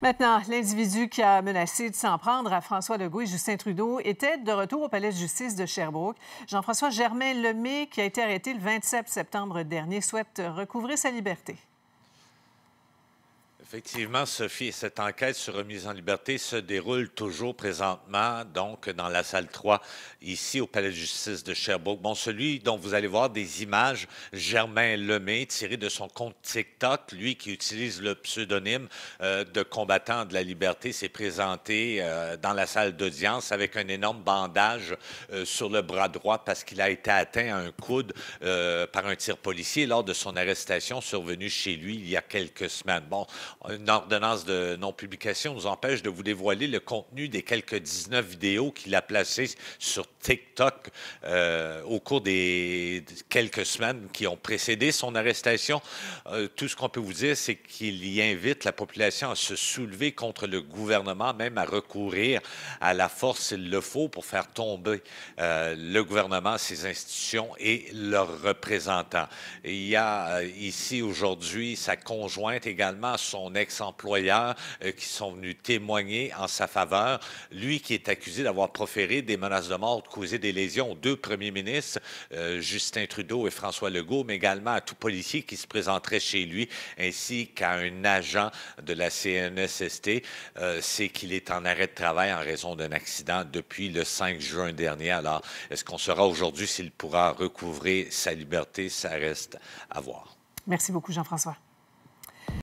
Maintenant, l'individu qui a menacé de s'en prendre à François Legault et Justin Trudeau était de retour au palais de justice de Sherbrooke. Jean-François Germain Lemay, qui a été arrêté le 27 septembre dernier, souhaite recouvrer sa liberté. Effectivement, Sophie, cette enquête sur remise en liberté se déroule toujours présentement, donc dans la salle 3, ici au Palais de justice de Cherbourg. Bon, celui dont vous allez voir des images, Germain Lemay, tiré de son compte TikTok, lui qui utilise le pseudonyme euh, de combattant de la liberté, s'est présenté euh, dans la salle d'audience avec un énorme bandage euh, sur le bras droit parce qu'il a été atteint à un coude par un tir policier lors de son arrestation survenue chez lui il y a quelques semaines. Bon, une ordonnance de non-publication nous empêche de vous dévoiler le contenu des quelques 19 vidéos qu'il a placées sur TikTok euh, au cours des quelques semaines qui ont précédé son arrestation. Euh, tout ce qu'on peut vous dire, c'est qu'il y invite la population à se soulever contre le gouvernement, même à recourir à la force s'il le faut pour faire tomber euh, le gouvernement, ses institutions et leurs représentants. Il y a ici aujourd'hui sa conjointe également, son ex-employeur euh, qui sont venus témoigner en sa faveur. Lui qui est accusé d'avoir proféré des menaces de mort, causé des lésions aux deux premiers ministres, euh, Justin Trudeau et François Legault, mais également à tout policier qui se présenterait chez lui, ainsi qu'à un agent de la CNSST. Euh, c'est qu'il est en arrêt de travail en raison d'un accident depuis le 5 juin dernier. Alors, est-ce qu'on saura aujourd'hui s'il pourra recouvrer sa liberté? Ça reste à voir. Merci beaucoup, Jean-François.